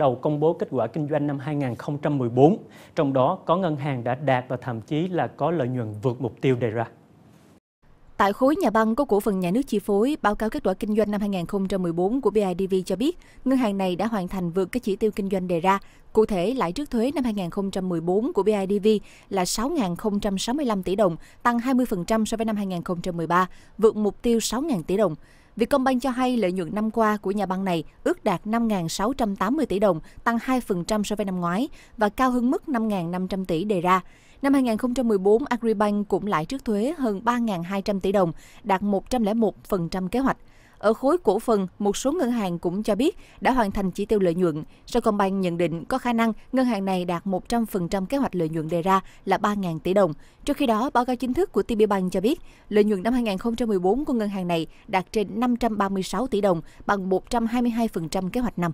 đầu công bố kết quả kinh doanh năm 2014, trong đó có ngân hàng đã đạt và thậm chí là có lợi nhuận vượt mục tiêu đề ra. Tại khối nhà băng có cổ phần nhà nước chi phối, báo cáo kết quả kinh doanh năm 2014 của BIDV cho biết, ngân hàng này đã hoàn thành vượt các chỉ tiêu kinh doanh đề ra. Cụ thể, lãi trước thuế năm 2014 của BIDV là 6.065 tỷ đồng, tăng 20% so với năm 2013, vượt mục tiêu 6.000 tỷ đồng. Vietcombank cho hay lợi nhuận năm qua của nhà băng này ước đạt 5.680 tỷ đồng, tăng 2% so với năm ngoái và cao hơn mức 5.500 tỷ đề ra. Năm 2014, Agribank cũng lãi trước thuế hơn 3.200 tỷ đồng, đạt 101% kế hoạch. Ở khối cổ phần, một số ngân hàng cũng cho biết đã hoàn thành chỉ tiêu lợi nhuận. Sacombank nhận định có khả năng ngân hàng này đạt 100% kế hoạch lợi nhuận đề ra là 3.000 tỷ đồng. Trong khi đó, báo cáo chính thức của TP Bank cho biết lợi nhuận năm 2014 của ngân hàng này đạt trên 536 tỷ đồng, bằng 122% kế hoạch năm.